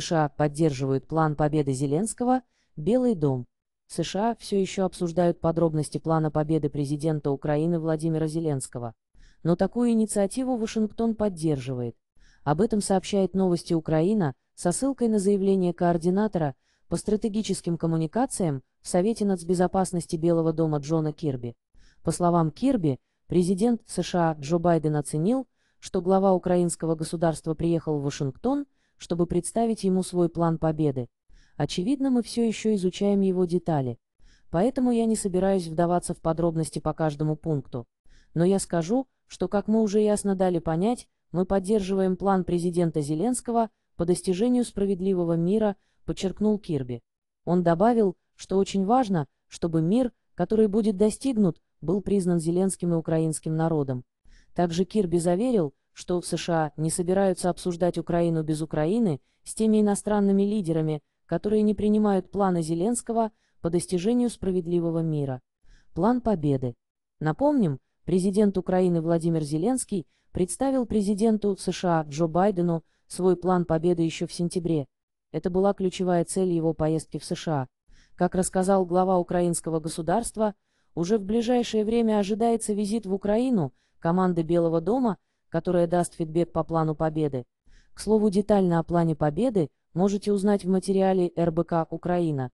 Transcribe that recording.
США поддерживают план победы Зеленского, Белый дом. США все еще обсуждают подробности плана победы президента Украины Владимира Зеленского. Но такую инициативу Вашингтон поддерживает. Об этом сообщает новости Украина со ссылкой на заявление координатора по стратегическим коммуникациям в Совете нацбезопасности Белого дома Джона Кирби. По словам Кирби, президент США Джо Байден оценил, что глава украинского государства приехал в Вашингтон – чтобы представить ему свой план победы. Очевидно, мы все еще изучаем его детали. Поэтому я не собираюсь вдаваться в подробности по каждому пункту. Но я скажу, что, как мы уже ясно дали понять, мы поддерживаем план президента Зеленского по достижению справедливого мира, подчеркнул Кирби. Он добавил, что очень важно, чтобы мир, который будет достигнут, был признан Зеленским и украинским народом. Также Кирби заверил, что в США не собираются обсуждать Украину без Украины с теми иностранными лидерами, которые не принимают планы Зеленского по достижению справедливого мира. План победы. Напомним, президент Украины Владимир Зеленский представил президенту США Джо Байдену свой план победы еще в сентябре. Это была ключевая цель его поездки в США. Как рассказал глава украинского государства, уже в ближайшее время ожидается визит в Украину команды Белого дома – которая даст фидбэк по плану победы. К слову, детально о плане победы можете узнать в материале РБК «Украина»,